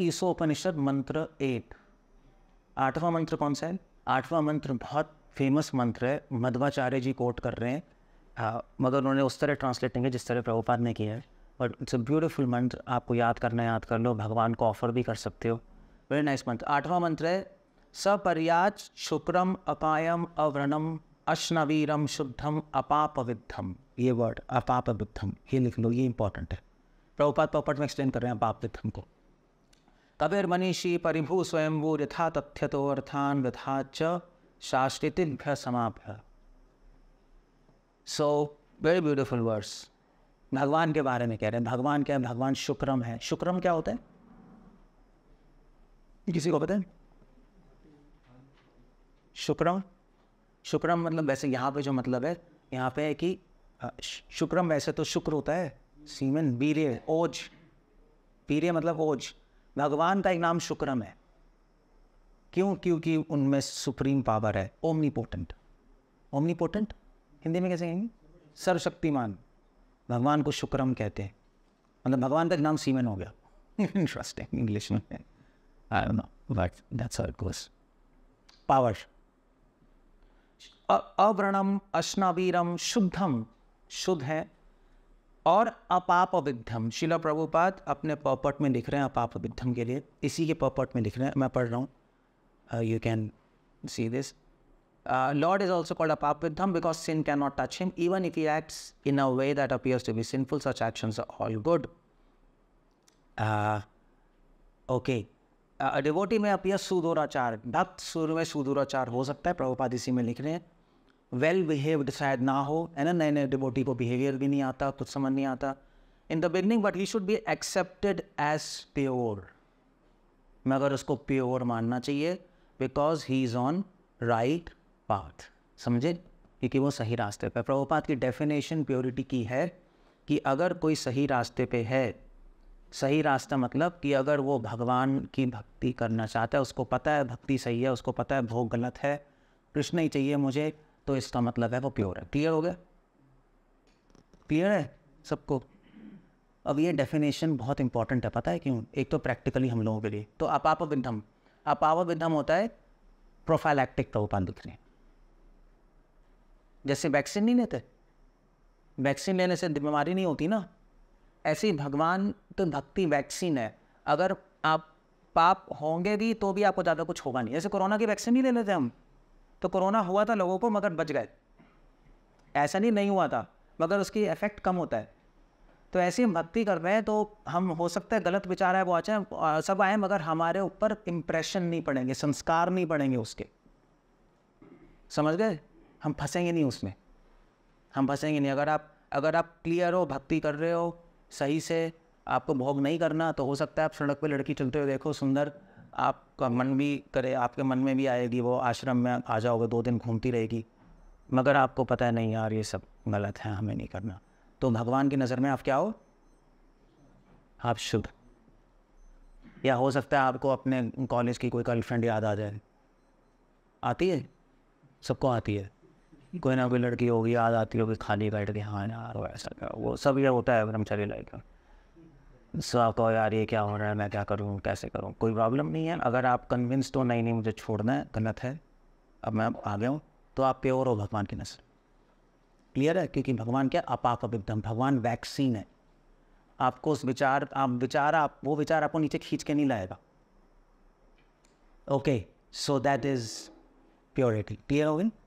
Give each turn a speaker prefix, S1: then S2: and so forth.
S1: ईसोपनिषद मंत्र एट आठवां मंत्र कौन सा है आठवां मंत्र बहुत फेमस मंत्र है मध्वाचार्य जी कोट कर रहे हैं मगर उन्होंने उस तरह ट्रांसलेट करेंगे जिस तरह प्रभुपाद ने किया है बट इट्स अ ब्यूटिफुल मंत्र आपको याद करना याद कर लो भगवान को ऑफर भी कर सकते हो वेरी नाइस मंत्र आठवां मंत्र है सपर्याच शुक्रम अपायम अवरणम अश्नवीरम शुद्धम अपापविद्धम ये वर्ड अपापविद्धम ये लिख लो ये इंपॉर्टेंट है प्रभुपाद पॉपट में एक्सप्लेन कर रहे हैं अपापविद्धम को मनीषी परिभू स्वयंभू यथा तथ्यतो अर्थान यथा च शास्त्रितिभ्य समाभ्य सो वेरी ब्यूटिफुल वर्ड्स भगवान के बारे में कह रहे हैं भगवान क्या है भगवान शुक्रम है शुक्रम क्या होता है किसी को पता है शुक्रम शुक्रम मतलब वैसे यहाँ पे जो मतलब है यहाँ पे है कि शुक्रम वैसे तो शुक्र होता है सीमन बीरे ओज बीरे मतलब ओज भगवान का एक नाम शुक्रम है क्यों क्योंकि उनमें सुप्रीम पावर है omnipotent omnipotent Hindi में कैसे कहेंगे सर्वशक्तिमान भगवान को शुक्रम कहते हैं मतलब भगवान का नाम सीमन हो गया इंटरेस्टिंग इंग्लिश में I know but that's power अव्रणम अश्नावीरम शुद्धम शुद्ध है और अपाप अविद्धम शिला प्रभुपाद अपने पॉपट में लिख रहे हैं अपाप अविद्धम के लिए इसी के पॉपट में लिख रहे हैं मैं पढ़ रहा हूँ you can see this lord is also called अपाप विद्धम because sin can not touch him even if you acts in a way that appears to be sinful such action all good okay devotee में अपियर सुदूराचार भक्त सुर में सुदूराचार हो सकता है प्रभुपाद इसी में लिख रहे हैं वेल बिहेव्ड शायद ना हो है ना नए नए डिबोटी को बिहेवियर भी नहीं आता कुछ समझ नहीं आता in the beginning but he should be accepted as pure मगर उसको प्योर मानना चाहिए because he is on right path समझे क्योंकि वो सही रास्ते पर प्रभुपात की डेफिनेशन प्योरिटी की है कि अगर कोई सही रास्ते पे है सही रास्ता मतलब कि अगर वो भगवान की भक्ति करना चाहता है उसको पता है भक्ति सही है उसको पता है भोग गलत है कृष्ण ही चाहिए मुझे तो इसका मतलब है वो प्योर है क्लियर हो गया क्लियर है सबको अब ये डेफिनेशन बहुत इंपॉर्टेंट है पता है क्यों एक तो प्रैक्टिकली हम लोगों के लिए तो अपाप विधम अपाप होता है प्रोफाइलैक्टिक एक्टिक दिख रहे जैसे वैक्सीन नहीं लेते वैक्सीन लेने से बीमारी नहीं होती ना ऐसी भगवान तो भक्ति वैक्सीन है अगर आप पाप होंगे भी तो भी आपको ज़्यादा कुछ होगा नहीं ऐसे कोरोना की वैक्सीन नहीं ले लेते हम तो कोरोना हुआ था लोगों को मगर बच गए ऐसा नहीं नहीं हुआ था मगर उसकी इफ़ेक्ट कम होता है तो ऐसी भक्ति कर रहे हैं तो हम हो सकता है गलत विचार है वो अच्छा सब आए मगर हमारे ऊपर इम्प्रेशन नहीं पड़ेंगे संस्कार नहीं पड़ेंगे उसके समझ गए हम फंसेंगे नहीं उसमें हम फंसेंगे नहीं अगर आप अगर आप क्लियर हो भक्ति कर रहे हो सही से आपको भोग नहीं करना तो हो सकता है आप सड़क पर लड़की चलते हुए देखो सुंदर आपका मन भी करे आपके मन में भी आएगी वो आश्रम में आ जाओगे दो दिन घूमती रहेगी मगर आपको पता है नहीं यार ये सब गलत है हमें नहीं करना तो भगवान की नज़र में आप क्या हो आप शुद्ध या हो सकता है आपको अपने कॉलेज की कोई गर्लफ्रेंड याद आ जाए आती है सबको आती है कोई ना कोई लड़की होगी याद आती होगी खाली बैठ के हाँ यार वो ऐसा वो सब ये होता है ब्रह्मचर्य लाइफ का सा कहो यार ये क्या हो रहा है मैं क्या करूँ कैसे करूँ कोई प्रॉब्लम नहीं है अगर आप कन्विंस तो नहीं नहीं मुझे छोड़ना है गलत है अब मैं आ गया हूँ तो आप प्योर हो भगवान की नस्ल क्लियर है क्योंकि भगवान क्या अपाक अभिदम भगवान वैक्सीन है आपको उस विचार आप विचार आप वो विचार आपको नीचे खींच के नहीं लाएगा okay so that is purity clear हो गई